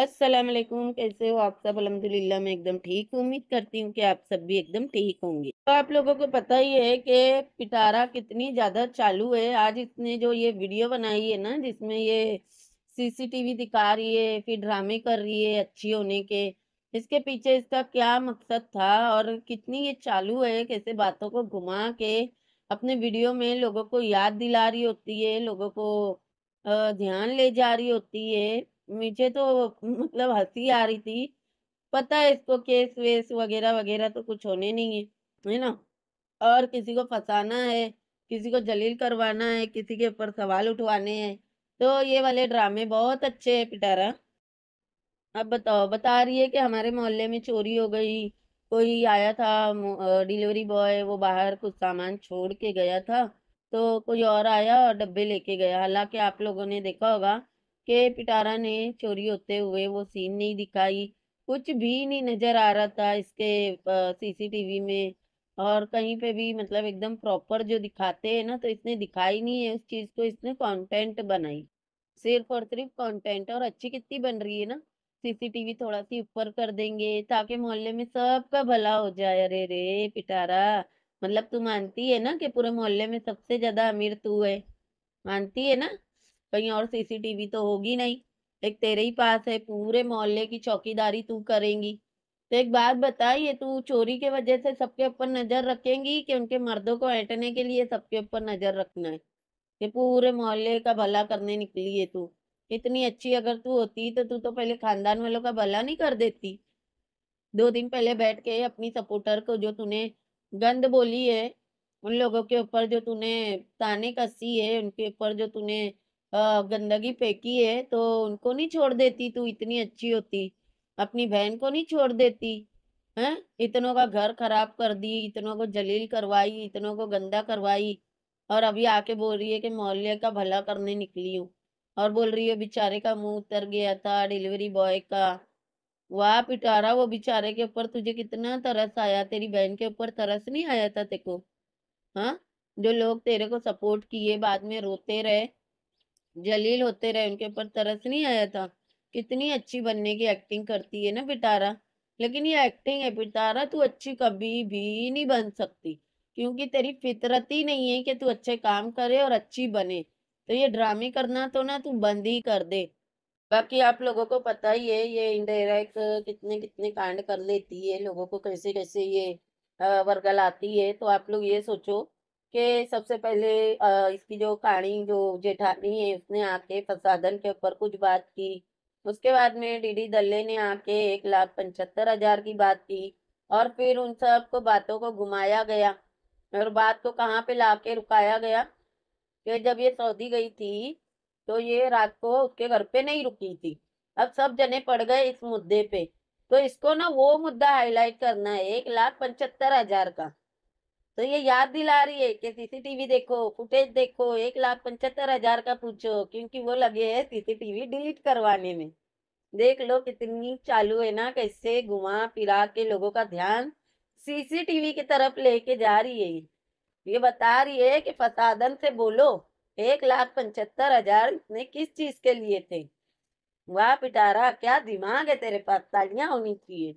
अस्सलाम वालेकुम कैसे हो आप सब अलहमदिल्ला मैं एकदम ठीक उम्मीद करती हूँ कि आप सब भी एकदम ठीक होंगे तो आप लोगों को पता ही है कि पिटारा कितनी ज़्यादा चालू है आज इसने जो ये वीडियो बनाई है ना जिसमें ये सीसीटीवी दिखा रही है फिर ड्रामे कर रही है अच्छी होने के इसके पीछे इसका क्या मकसद था और कितनी ये चालू है कैसे बातों को घुमा के अपने वीडियो में लोगों को याद दिला रही होती है लोगों को ध्यान ले जा रही होती है मुझे तो मतलब हंसी आ रही थी पता है इसको केस वेस वगैरह वगैरह तो कुछ होने नहीं है है ना और किसी को फंसाना है किसी को जलील करवाना है किसी के ऊपर सवाल उठवाने हैं तो ये वाले ड्रामे बहुत अच्छे हैं पिटारा अब बताओ बता रही है कि हमारे मोहल्ले में चोरी हो गई कोई आया था डिलीवरी बॉय वो बाहर कुछ सामान छोड़ के गया था तो कोई और आया और डब्बे लेके गया हालांकि आप लोगों ने देखा होगा के पिटारा ने चोरी होते हुए वो सीन नहीं दिखाई कुछ भी नहीं नज़र आ रहा था इसके सीसीटीवी में और कहीं पे भी मतलब एकदम प्रॉपर जो दिखाते हैं ना तो इसने दिखाई नहीं है उस चीज़ को इसने कंटेंट बनाई सिर्फ और सिर्फ कंटेंट और अच्छी कितनी बन रही है ना सीसीटीवी थोड़ा सी ऊपर कर देंगे ताकि मोहल्ले में सबका भला हो जाए अरे रे पिटारा मतलब तू मानती है ना कि पूरे मोहल्ले में सबसे ज़्यादा अमीर तू है मानती है ना कहीं और सीसीटीवी तो होगी नहीं एक तेरे ही पास है पूरे मोहल्ले की चौकीदारी तू करेंगी तो एक बात बता ये तू चोरी के वजह से सबके ऊपर नजर रखेंगी कि उनके मर्दों को हटने के लिए सबके ऊपर नजर रखना है कि पूरे मोहल्ले का भला करने निकली है तू इतनी अच्छी अगर तू होती तो तू तो पहले खानदान वालों का भला नहीं कर देती दो दिन पहले बैठ के अपनी सपोर्टर को जो तूने गंद बोली है उन लोगों के ऊपर जो तूने ताने कसी है उनके ऊपर जो तूने गंदगी फेंकी है तो उनको नहीं छोड़ देती तू इतनी अच्छी होती अपनी बहन को नहीं छोड़ देती है इतनों का घर खराब कर दी इतनों को जलील करवाई इतनों को गंदा करवाई और अभी आके बोल रही है कि मोहल्ले का भला करने निकली हूँ और बोल रही है बेचारे का मुंह उतर गया था डिलीवरी बॉय का वाह पिटारा वो बेचारे के ऊपर तुझे कितना तरस आया तेरी बहन के ऊपर तरस नहीं आया था तेको हाँ जो लोग तेरे को सपोर्ट किए बाद में रोते रहे जलील होते रहे उनके ऊपर तरस नहीं आया था कितनी अच्छी बनने की एक्टिंग करती है ना पिटारा लेकिन ये एक्टिंग है पिटारा तू अच्छी कभी भी नहीं बन सकती क्योंकि तेरी फितरत ही नहीं है कि तू अच्छे काम करे और अच्छी बने तो ये ड्रामे करना तो ना तू बंद ही कर दे बाकी आप लोगों को पता ही है ये इनडायरेक्ट कितने कितने कांड कर लेती है लोगों को कैसे कैसे ये वर्गल आती है तो आप लोग ये सोचो कि सबसे पहले इसकी जो कहानी जो जेठानी है उसने आके फसादन के ऊपर कुछ बात की उसके बाद में डीडी दल्ले ने आके एक लाख पचहत्तर हजार की बात की और फिर उन सब को बातों को घुमाया गया और बात को कहाँ पे ला के रुकाया गया कि जब ये सऊदी गई थी तो ये रात को उसके घर पे नहीं रुकी थी अब सब जने पड़ गए इस मुद्दे पे तो इसको ना वो मुद्दा हाईलाइट करना है एक लाख पचहत्तर हजार का तो ये याद दिला रही है कि सीसीटीवी देखो फुटेज देखो एक लाख पचहत्तर हजार का पूछो क्योंकि वो लगे है सीसीटीवी डिलीट करवाने में देख लो कितनी चालू है ना कैसे घुमा फिरा के लोगों का ध्यान सीसीटीवी की तरफ लेके जा रही है ये बता रही है कि फसादन से बोलो एक लाख पचहत्तर हजार इसने किस चीज के लिए थे वाह पिटारा क्या दिमाग है तेरे पास तालियां होनी चाहिए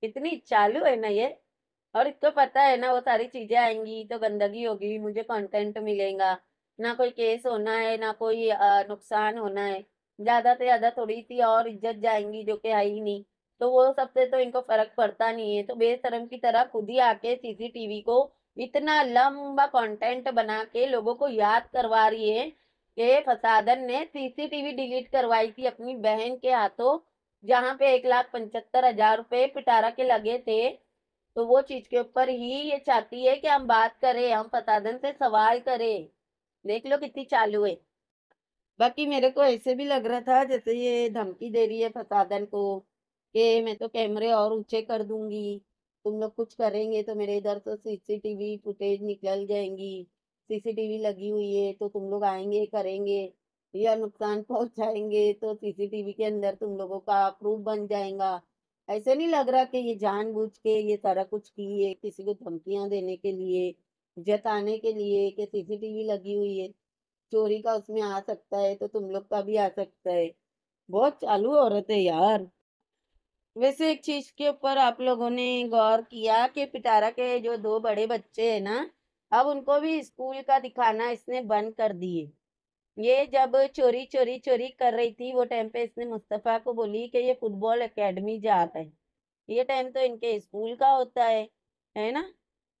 कितनी चालू है ना ये और इसको तो पता है ना वो सारी चीजें आएंगी तो गंदगी होगी मुझे कंटेंट मिलेगा ना कोई केस होना है ना कोई नुकसान होना है ज्यादा से ज्यादा थोड़ी सी और इज्जत जाएंगी जो कि आई नहीं तो वो सबसे तो इनको फर्क पड़ता नहीं है तो बेशरम की तरह खुद ही आके सीसीटीवी को इतना लंबा कंटेंट बना के लोगों को याद करवा रही है कि फसादन ने सीसीटीवी डिलीट करवाई थी अपनी बहन के हाथों जहाँ पे एक लाख पचहत्तर हजार रुपये पिटारा के लगे थे तो वो चीज के ऊपर ही ये चाहती है कि हम बात करें हम फसादन से सवाल करें देख लो कितनी चालू है बाकी मेरे को ऐसे भी लग रहा था जैसे ये धमकी दे रही है फसादन को कि मैं तो कैमरे और ऊंचे कर दूंगी तुम लोग कुछ करेंगे तो मेरे इधर तो सीसीटीवी फुटेज निकल जाएंगी सीसीटीवी लगी हुई है तो तुम लोग आएंगे करेंगे या नुकसान पहुंचाएंगे तो सीसीटीवी के अंदर तुम लोगों का प्रूफ बन जाएगा ऐसे नहीं लग रहा कि ये जानबूझ के ये सारा कुछ किए किसी को धमकियां देने के लिए जताने के लिए कि सीसीटीवी लगी हुई है चोरी का उसमें आ सकता है तो तुम लोग का भी आ सकता है बहुत चालू औरत है यार वैसे एक चीज के ऊपर आप लोगों ने गौर किया कि पिटारा के जो दो बड़े बच्चे हैं ना अब उनको भी स्कूल का दिखाना इसने बंद कर दिए ये जब चोरी चोरी चोरी कर रही थी वो टाइम पे इसने मुस्तफ़ा को बोली कि ये फुटबॉल एकेडमी जा रहे हैं ये टाइम तो इनके स्कूल का होता है है ना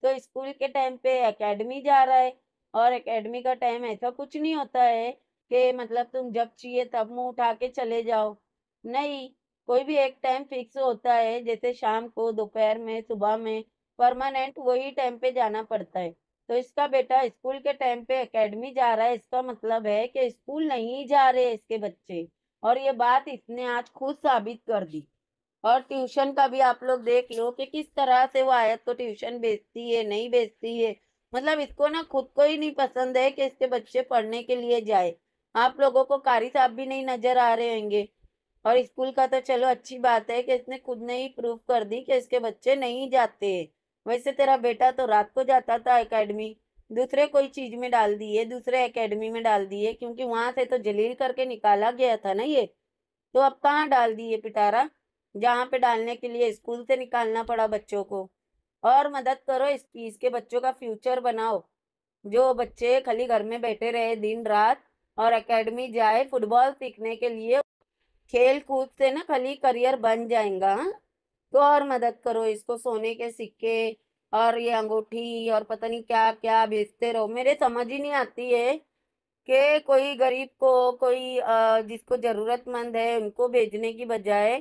तो स्कूल के टाइम पे एकेडमी जा रहा है और एकेडमी का टाइम ऐसा कुछ नहीं होता है कि मतलब तुम जब चाहिए तब मुंह उठा के चले जाओ नहीं कोई भी एक टाइम फिक्स होता है जैसे शाम को दोपहर में सुबह में परमानेंट वही टाइम पे जाना पड़ता है तो इसका बेटा स्कूल के टाइम पे एकेडमी जा रहा है इसका मतलब है कि स्कूल नहीं जा रहे इसके बच्चे और ये बात इसने आज खुद साबित कर दी और ट्यूशन का भी आप लोग देख लो कि किस तरह से वो आयत को ट्यूशन बेचती है नहीं बेचती है मतलब इसको ना खुद को ही नहीं पसंद है कि इसके बच्चे पढ़ने के लिए जाए आप लोगों को कारी साहब भी नहीं नजर आ रहे होंगे और स्कूल का तो चलो अच्छी बात है कि इसने खुद ने ही प्रूव कर दी कि इसके बच्चे नहीं जाते हैं वैसे तेरा बेटा तो रात को जाता था एकेडमी दूसरे कोई चीज में डाल दिए दूसरे एकेडमी में डाल दिए क्योंकि वहां से तो जलील करके निकाला गया था ना ये तो अब कहाँ डाल दिए पिटारा जहाँ पे डालने के लिए स्कूल से निकालना पड़ा बच्चों को और मदद करो इस चीज के बच्चों का फ्यूचर बनाओ जो बच्चे खाली घर में बैठे रहे दिन रात और एकेडमी जाए फुटबॉल सीखने के लिए खेल कूद से ना खाली करियर बन जाएगा हाँ? तो और मदद करो इसको सोने के सिक्के और ये अंगूठी और पता नहीं क्या क्या बेचते रहो मेरे समझ ही नहीं आती है कि कोई गरीब को कोई जिसको ज़रूरतमंद है उनको भेजने की बजाय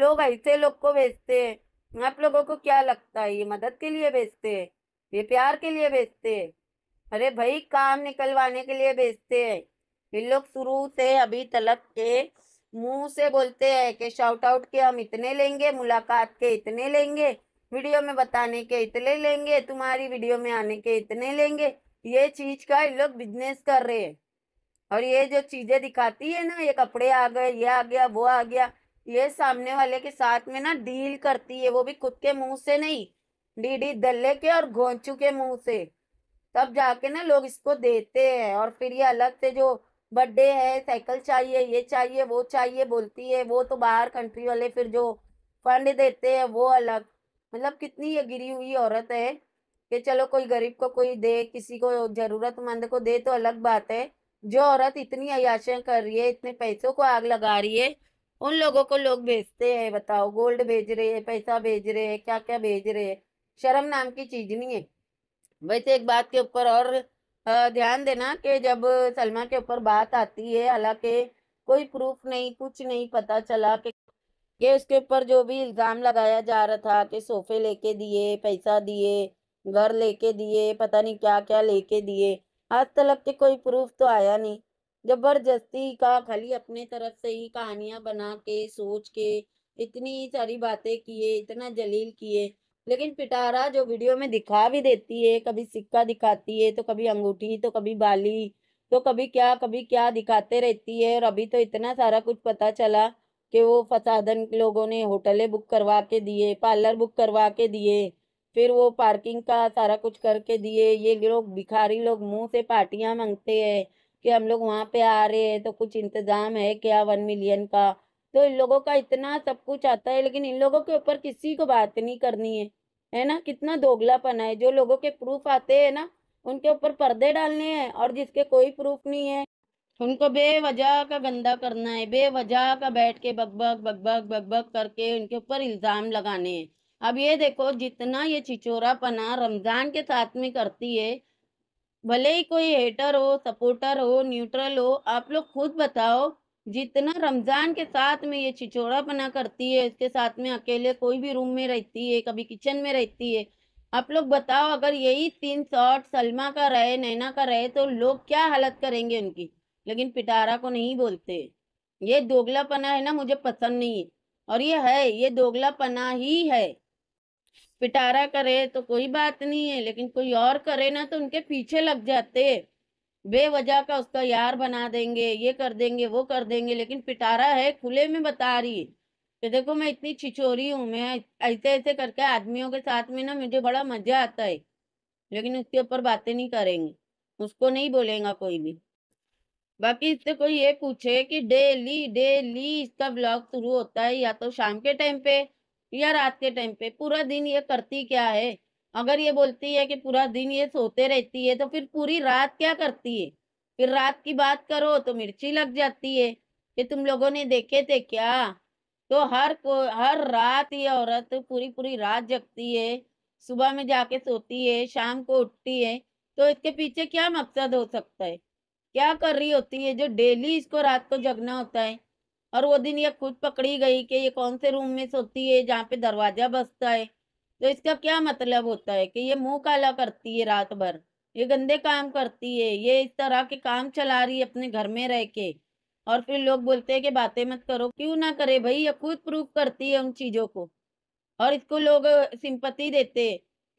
लोग ऐसे लोग को भेजते हैं आप लोगों को क्या लगता है ये मदद के लिए भेजते हैं ये प्यार के लिए भेजते हैं अरे भाई काम निकलवाने के लिए भेजते हैं ये लोग शुरू से अभी तलक के मुंह से बोलते हैं कि शाउट आउट के हम इतने लेंगे मुलाकात के इतने लेंगे वीडियो में बताने के इतने लेंगे तुम्हारी वीडियो में आने के इतने लेंगे ये चीज का ये लोग बिजनेस कर रहे हैं और ये जो चीजें दिखाती है ना ये कपड़े आ गए ये आ गया वो आ गया ये सामने वाले के साथ में ना डील करती है वो भी खुद के मुंह से नहीं डीडी दल्ले के और घोंचू के मुंह से तब जाके ना लोग इसको देते हैं और फिर ये अलग से जो बर्थडे है साइकिल चाहिए ये चाहिए वो चाहिए बोलती है वो तो बाहर कंट्री वाले फिर जो फंड देते हैं वो अलग मतलब कितनी ये गिरी हुई औरत है कि चलो कोई गरीब को कोई दे किसी को ज़रूरतमंद को दे तो अलग बात है जो औरत इतनी अयाशें कर रही है इतने पैसों को आग लगा रही है उन लोगों को लोग भेजते हैं बताओ गोल्ड भेज रहे हैं पैसा भेज रहे हैं क्या क्या भेज रहे हैं शर्म नाम की चीज़ नहीं है वैसे एक बात के ऊपर और ध्यान देना कि जब सलमा के ऊपर बात आती है हालांकि कोई प्रूफ नहीं कुछ नहीं पता चला कि ये उसके ऊपर जो भी इल्ज़ाम लगाया जा रहा था कि सोफ़े लेके दिए पैसा दिए घर लेके दिए पता नहीं क्या क्या लेके दिए आज तलक के कोई प्रूफ तो आया नहीं ज़बरदस्ती का खाली अपने तरफ से ही कहानियाँ बना के सोच के इतनी सारी बातें किए इतना जलील किए लेकिन पिटारा जो वीडियो में दिखा भी देती है कभी सिक्का दिखाती है तो कभी अंगूठी तो कभी बाली तो कभी क्या कभी क्या दिखाते रहती है और अभी तो इतना सारा कुछ पता चला कि वो फसादन लोगों ने होटलें बुक करवा के दिए पार्लर बुक करवा के दिए फिर वो पार्किंग का सारा कुछ करके दिए ये लोग भिखारी लोग मुंह से पार्टियां मांगते हैं कि हम लोग वहाँ पे आ रहे हैं तो कुछ इंतज़ाम है क्या वन मिलियन का तो इन लोगों का इतना सब कुछ आता है लेकिन इन लोगों के ऊपर किसी को बात नहीं करनी है है ना कितना दोगलापन है जो लोगों के प्रूफ आते हैं ना उनके ऊपर पर्दे डालने हैं और जिसके कोई प्रूफ नहीं है उनको बेवजह का गंदा करना है बेवजह का बैठ के बकबक बकबक बकबक करके उनके ऊपर इल्ज़ाम लगाने हैं अब ये देखो जितना ये चिचोरा पना रमज़ान के साथ में करती है भले ही कोई हेटर हो सपोर्टर हो न्यूट्रल हो आप लोग खुद बताओ जितना रमज़ान के साथ में ये चिचोड़ा बना करती है इसके साथ में अकेले कोई भी रूम में रहती है कभी किचन में रहती है आप लोग बताओ अगर यही तीन शॉट सलमा का रहे नैना का रहे तो लोग क्या हालत करेंगे उनकी लेकिन पिटारा को नहीं बोलते ये दोगला पना है ना मुझे पसंद नहीं है और ये है ये दोगला पना ही है पिटारा करे तो कोई बात नहीं है लेकिन कोई और करे ना तो उनके पीछे लग जाते बेवजह का उसका यार बना देंगे ये कर देंगे वो कर देंगे लेकिन पिटारा है खुले में बता रही है कि देखो मैं इतनी छिचोरी हूँ मैं ऐसे ऐसे करके आदमियों के साथ में ना मुझे बड़ा मजा आता है लेकिन उसके ऊपर बातें नहीं करेंगे उसको नहीं बोलेगा कोई भी बाकी इससे कोई ये पूछे कि डेली डेली इसका ब्लॉग शुरू होता है या तो शाम के टाइम पे या रात के टाइम पे पूरा दिन ये करती क्या है अगर ये बोलती है कि पूरा दिन ये सोते रहती है तो फिर पूरी रात क्या करती है फिर रात की बात करो तो मिर्ची लग जाती है कि तुम लोगों ने देखे थे क्या तो हर को हर रात ये औरत पूरी पूरी रात जगती है सुबह में जाके सोती है शाम को उठती है तो इसके पीछे क्या मकसद हो सकता है क्या कर रही होती है जो डेली इसको रात को जगना होता है और वो दिन ये खुद पकड़ी गई कि ये कौन से रूम में सोती है जहाँ पे दरवाजा बसता है तो इसका क्या मतलब होता है कि ये मुंह काला करती है रात भर ये गंदे काम करती है ये इस तरह के काम चला रही है अपने घर में रह के और फिर लोग बोलते हैं कि बातें मत करो क्यों ना करे भाई ये खुद प्रूव करती है उन चीज़ों को और इसको लोग सिंपत्ति देते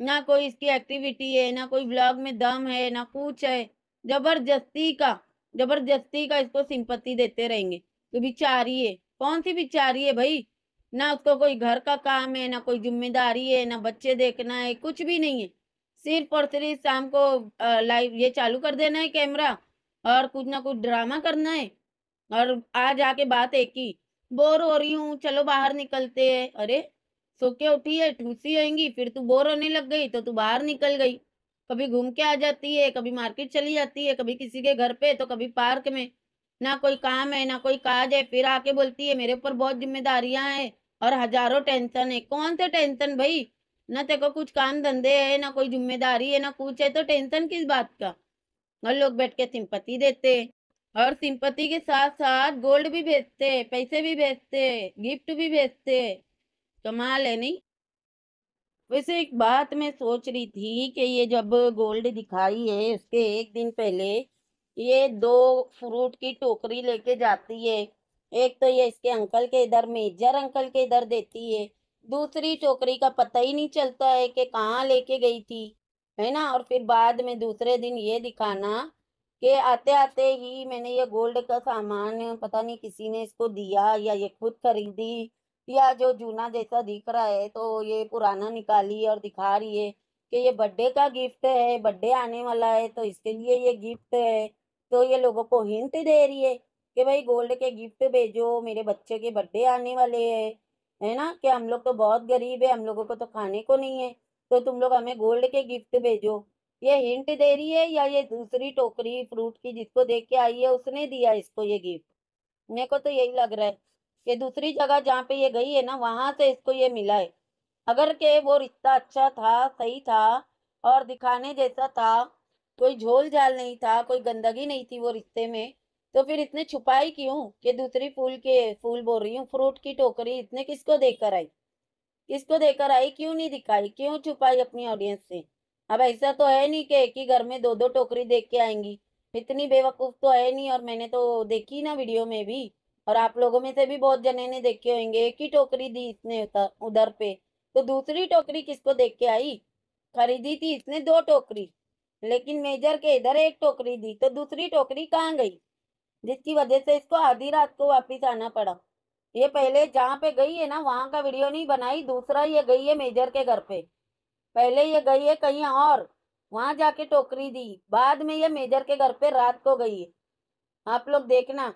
ना कोई इसकी एक्टिविटी है ना कोई ब्लॉग में दम है ना कुछ है जबरदस्ती का जबरदस्ती का इसको सिंपत्ति देते रहेंगे कि बिचारी है कौन सी बिचारी है भाई ना उसको कोई घर का काम है ना कोई जिम्मेदारी है ना बच्चे देखना है कुछ भी नहीं है सिर्फ और सिर्फ शाम को लाइव ये चालू कर देना है कैमरा और कुछ ना कुछ ड्रामा करना है और आज आके बात है कि बोर हो रही हूँ चलो बाहर निकलते हैं अरे सो के उठी है ठूसी आएंगी फिर तू बोर होने लग गई तो तू बाहर निकल गई कभी घूम के आ जाती है कभी मार्केट चली जाती है कभी किसी के घर पे तो कभी पार्क में ना कोई काम है ना कोई काज है फिर आके बोलती है मेरे ऊपर बहुत जिम्मेदारियां हैं और हजारों टेंशन है कौन से टेंशन भाई ना तेको कुछ काम धंधे है ना कोई जिम्मेदारी है ना कुछ है तो टेंशन किस बात का और लोग बैठ के सिंपत्ति देते और सिंपत्ति के साथ साथ गोल्ड भी भेजते पैसे भी भेजते गिफ्ट भी भेजते कमाल है नहीं वैसे एक बात मैं सोच रही थी कि ये जब गोल्ड दिखाई है उसके एक दिन पहले ये दो फ्रूट की टोकरी लेके जाती है एक तो ये इसके अंकल के इधर मेजर अंकल के इधर देती है दूसरी टोकरी का पता ही नहीं चलता है कि कहाँ लेके गई थी है ना और फिर बाद में दूसरे दिन ये दिखाना कि आते आते ही मैंने ये गोल्ड का सामान पता नहीं किसी ने इसको दिया या ये खुद खरीदी या जो जूना जैसा दिख रहा है तो ये पुराना निकाली और दिखा रही है कि ये बर्थडे का गिफ्ट है बर्थडे आने वाला है तो इसके लिए ये गिफ्ट है तो ये लोगों को हिंट दे रही है कि भाई गोल्ड के गिफ्ट भेजो मेरे बच्चे के बर्थडे आने वाले है है ना कि हम लोग तो बहुत गरीब है हम लोगों को तो खाने को नहीं है तो तुम लोग हमें गोल्ड के गिफ्ट भेजो ये हिंट दे रही है या ये दूसरी टोकरी फ्रूट की जिसको देख के आई है उसने दिया इसको ये गिफ्ट मेरे को तो यही लग रहा है कि दूसरी जगह जहाँ पे ये गई है ना वहाँ से इसको ये मिला है अगर के वो रिश्ता अच्छा था सही था और दिखाने जैसा था कोई झोल झाल नहीं था कोई गंदगी नहीं थी वो रिश्ते में तो फिर इतने छुपाई क्यों कि दूसरी फूल के फूल बोल रही हूँ फ्रूट की टोकरी इतने किसको देकर आई किसको देकर आई क्यों नहीं दिखाई क्यों छुपाई अपनी ऑडियंस से अब ऐसा तो है नहीं कि एक ही घर में दो दो टोकरी देख के आएंगी इतनी बेवकूफ़ तो है नहीं और मैंने तो देखी ना वीडियो में भी और आप लोगों में से भी बहुत जने ने देखे होंगे एक ही टोकरी दी इसने उधर पे तो दूसरी टोकरी किसको देख के आई खरीदी थी इसने दो टोकरी लेकिन मेजर के इधर एक टोकरी दी तो दूसरी टोकरी कहाँ गई जिसकी वजह से इसको आधी रात को वापिस आना पड़ा ये पहले जहाँ पे गई है ना वहाँ का वीडियो नहीं बनाई दूसरा ये गई है मेजर के घर पे पहले ये गई है कहीं और वहाँ जाके टोकरी दी बाद में ये मेजर के घर पे रात को गई है आप लोग देखना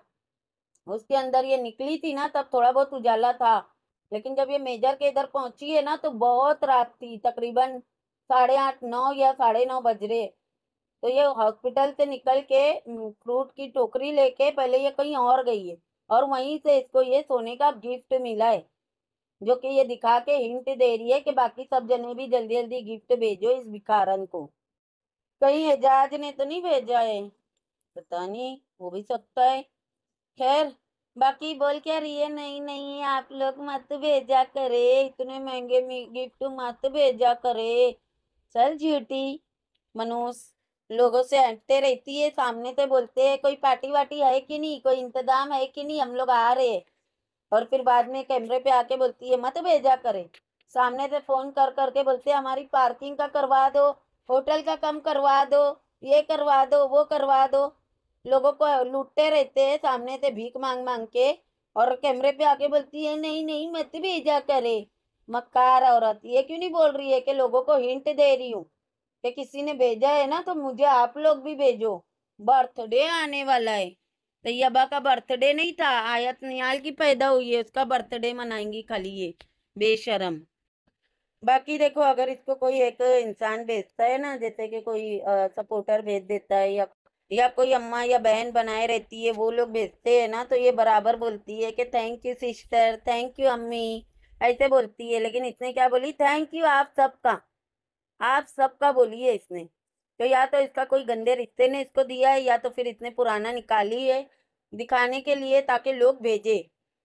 उसके अंदर ये निकली थी ना तब थोड़ा बहुत उजाला था लेकिन जब ये मेजर के इधर पहुंची है ना तो बहुत रात थी तकरीबन साढ़े आठ नौ या साढ़े नौ बज रहे तो ये हॉस्पिटल से निकल के फ्रूट की टोकरी लेके पहले ये कहीं और गई है और वहीं से इसको ये सोने का गिफ्ट मिला है जो कि ये दिखा के हिंट दे रही है कि बाकी सब जने भी जल्दी जल्दी गिफ्ट भेजो इस भिखारन को कहीं एजाज ने तो नहीं भेजा है पता नहीं हो भी सकता है खैर बाकी बोल क्या रही है नहीं नहीं आप लोग मत भेजा करे इतने महंगे गिफ्ट मत भेजा करे चल झूठी मनोज लोगों से हटते रहती है सामने से बोलते हैं कोई पार्टी वार्टी है कि नहीं कोई इंतजाम है कि नहीं हम लोग आ रहे है और फिर बाद में कैमरे पे आके बोलती है मत भेजा करे सामने से फोन कर करके बोलते हमारी पार्किंग का करवा दो होटल का कम करवा दो ये करवा दो वो करवा दो लोगों को लूटते रहते हैं सामने से भीख मांग मांग के और कैमरे पे आके बोलती है नहीं नहीं मत भेजा करे मक्कार औरत ये क्यों नहीं बोल रही है कि लोगों को हिंट दे रही हूँ कि किसी ने भेजा है ना तो मुझे आप लोग भी भेजो बर्थडे आने वाला है तैयबा का बर्थडे नहीं था आयत नियाल की पैदा हुई है उसका बर्थडे मनाएंगी खाली ये बेशरम बाकी देखो अगर इसको कोई एक इंसान भेजता है ना जैसे कि कोई आ, सपोर्टर भेज देता है या या कोई अम्मा या बहन बनाए रहती है वो लोग भेजते हैं ना तो ये बराबर बोलती है कि thank you sister thank you अम्मी ऐसे बोलती है लेकिन इसने क्या बोली थैंक यू आप सबका आप सबका बोलिए इसने तो या तो इसका कोई गंदे रिश्ते ने इसको दिया है या तो फिर इसने पुराना निकाली है दिखाने के लिए ताकि लोग भेजे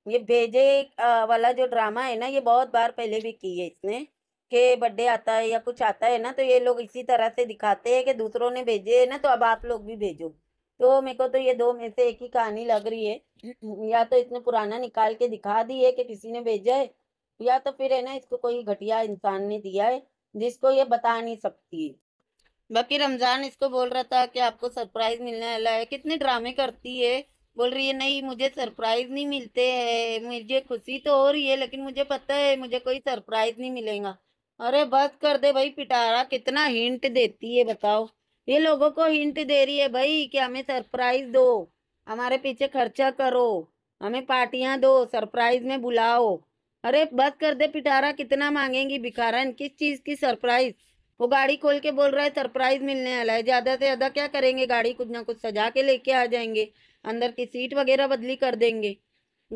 ये भेजे वाला जो ड्रामा है ना ये बहुत बार पहले भी की है इसने के बर्थडे आता है या कुछ आता है ना तो ये लोग इसी तरह से दिखाते हैं कि दूसरों ने भेजे है ना तो अब आप लोग भी भेजो तो मेरे को तो ये दो में से एक ही कहानी लग रही है या तो इसने पुराना निकाल के दिखा दी है कि किसी ने भेजा है या तो फिर है ना इसको कोई घटिया इंसान ने दिया है जिसको ये बता नहीं सकती बाकी रमजान इसको बोल रहा था कि आपको सरप्राइज मिलने वाला है कितने ड्रामे करती है बोल रही है नहीं मुझे सरप्राइज नहीं मिलते हैं मुझे खुशी तो हो रही है लेकिन मुझे पता है मुझे कोई सरप्राइज नहीं मिलेगा अरे बस कर दे भाई पिटारा कितना हिंट देती है बताओ ये लोगों को हिंट दे रही है भाई कि हमें सरप्राइज दो हमारे पीछे खर्चा करो हमें पार्टियां दो सरप्राइज में बुलाओ अरे बस कर दे पिटारा कितना मांगेंगी भिखारन किस चीज़ की सरप्राइज वो गाड़ी खोल के बोल रहा है सरप्राइज मिलने वाला है ज़्यादा से ज़्यादा क्या करेंगे गाड़ी कुछ ना कुछ सजा के लेके आ जाएंगे अंदर की सीट वगैरह बदली कर देंगे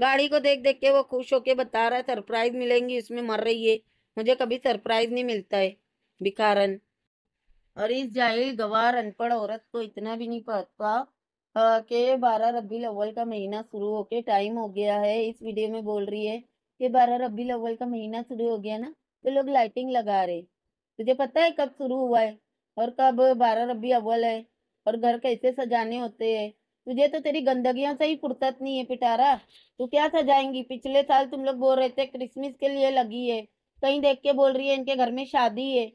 गाड़ी को देख देख के वो खुश होके बता रहा है सरप्राइज मिलेंगी उसमें मर रही है मुझे कभी सरप्राइज नहीं मिलता है भिखारन और इस जाहिल गवार अनपढ़ औरत को इतना भी नहीं पता के बारह रबी अव्वल का महीना शुरू होके टाइम हो गया है इस वीडियो में बोल रही है ये बारह रबी अव्वल का महीना शुरू हो गया ना तो लोग लाइटिंग लगा रहे तुझे पता है कब शुरू हुआ है और कब बारह रबी अव्वल है और घर कैसे सजाने होते हैं तुझे तो तेरी गंदगियों से ही फुर्सत नहीं है पिटारा तू क्या सजाएंगी पिछले साल तुम लोग बोल रहे थे क्रिसमस के लिए लगी है कहीं देख के बोल रही है इनके घर में शादी है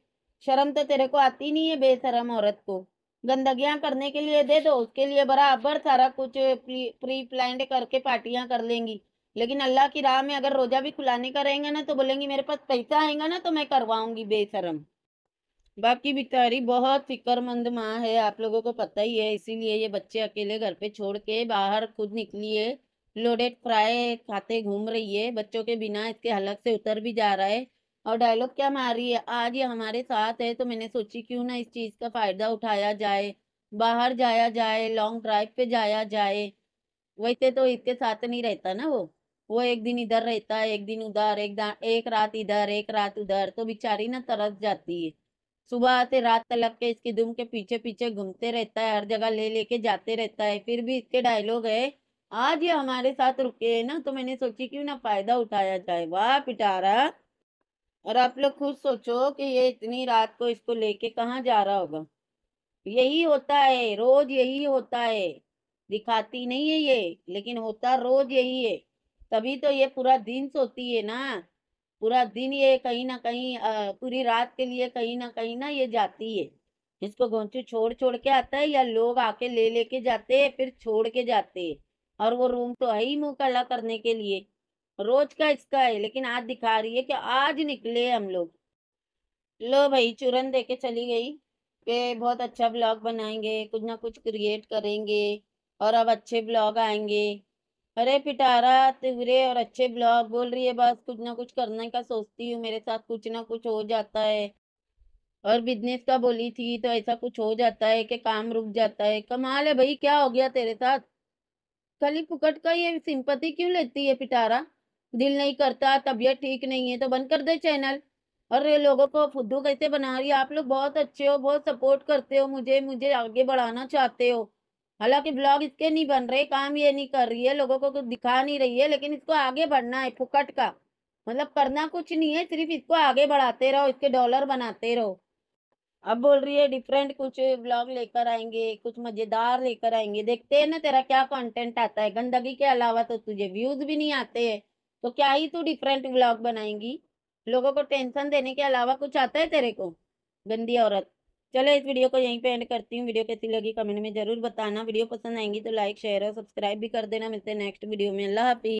शर्म तो तेरे को आती नहीं है बेशरम औरत को गंदगियां करने के लिए दे दो उसके लिए बराबर सारा कुछ प्री, प्री प्लान करके पार्टियां कर लेंगी लेकिन अल्लाह की राह में अगर रोजा भी खुलाने का रहेगा ना तो बोलेंगे मेरे पास पैसा आएगा ना तो मैं करवाऊंगी बेशरम बाप की बिचारी बहुत फिक्रमंद माँ है आप लोगों को पता ही है इसीलिए ये बच्चे अकेले घर पे छोड़ के बाहर खुद निकली है लोडेड फ्राई खाते घूम रही है बच्चों के बिना इसके हलक से उतर भी जा रहा है और डायलॉग क्या मार रही है आज ये हमारे साथ है तो मैंने सोची क्यों ना इस चीज़ का फ़ायदा उठाया जाए बाहर जाया जाए लॉन्ग ड्राइव पे जाया जाए वैसे तो इसके साथ नहीं रहता ना वो वो एक दिन इधर रहता है एक दिन उधर एक एक रात इधर एक रात उधर तो बेचारी ना तरस जाती है सुबह आते रात तलक के इसके दुम के पीछे पीछे घूमते रहता है हर जगह ले लेके जाते रहता है फिर भी इसके डायलॉग है आज ये हमारे साथ रुके है ना तो मैंने सोची क्यों ना फायदा उठाया जाए वाह पिटारा और आप लोग खुद सोचो कि ये इतनी रात को इसको लेके कहाँ जा रहा होगा यही होता है रोज यही होता है दिखाती नहीं है ये लेकिन होता रोज यही है तभी तो ये पूरा दिन सोती है ना पूरा दिन ये कहीं ना कहीं पूरी रात के लिए कहीं ना कहीं ना ये जाती है इसको गोंचू छोड़ छोड़ के आता है या लोग आके ले लेके जाते हैं फिर छोड़ के जाते हैं और वो रूम तो है ही मुंह काला करने के लिए रोज का इसका है लेकिन आज दिखा रही है कि आज निकले हम लोग लो भाई चुरन दे के चली गई कि बहुत अच्छा ब्लॉग बनाएंगे कुछ ना कुछ क्रिएट करेंगे और अब अच्छे ब्लॉग आएंगे अरे पिटारा तिवरे और अच्छे ब्लॉग बोल रही है बस कुछ ना कुछ करने का सोचती हूँ मेरे साथ कुछ ना कुछ हो जाता है और बिजनेस का बोली थी तो ऐसा कुछ हो जाता है कि काम रुक जाता है कमाल है भाई क्या हो गया तेरे साथ खाली फुकट का ये सिंपति क्यों लेती है पिटारा दिल नहीं करता तबीयत ठीक नहीं है तो बंद कर दे चैनल और ये लोगों को फुद्दू कैसे बना रही है आप लोग बहुत अच्छे हो बहुत सपोर्ट करते हो मुझे मुझे आगे बढ़ाना चाहते हो हालांकि ब्लॉग इसके नहीं बन रहे काम ये नहीं कर रही है लोगों को कुछ दिखा नहीं रही है लेकिन इसको आगे बढ़ना है फुकट का मतलब करना कुछ नहीं है सिर्फ इसको आगे बढ़ाते रहो इसके डॉलर बनाते रहो अब बोल रही है डिफरेंट कुछ ब्लॉग लेकर आएंगे कुछ मजेदार लेकर आएंगे देखते हैं ना तेरा क्या कंटेंट आता है गंदगी के अलावा तो तुझे व्यूज भी नहीं आते हैं तो क्या ही तू डिफरेंट ब्लॉग बनाएंगी लोगों को टेंशन देने के अलावा कुछ आता है तेरे को गंदी औरत चलो इस वीडियो को यहीं पे एंड करती हूँ वीडियो कैसी लगी कमेंट में जरूर बताना वीडियो पसंद आएंगी तो लाइक शेयर और सब्सक्राइब भी कर देना मिलते हैं नेक्स्ट वीडियो में अल्लाह हाफिज़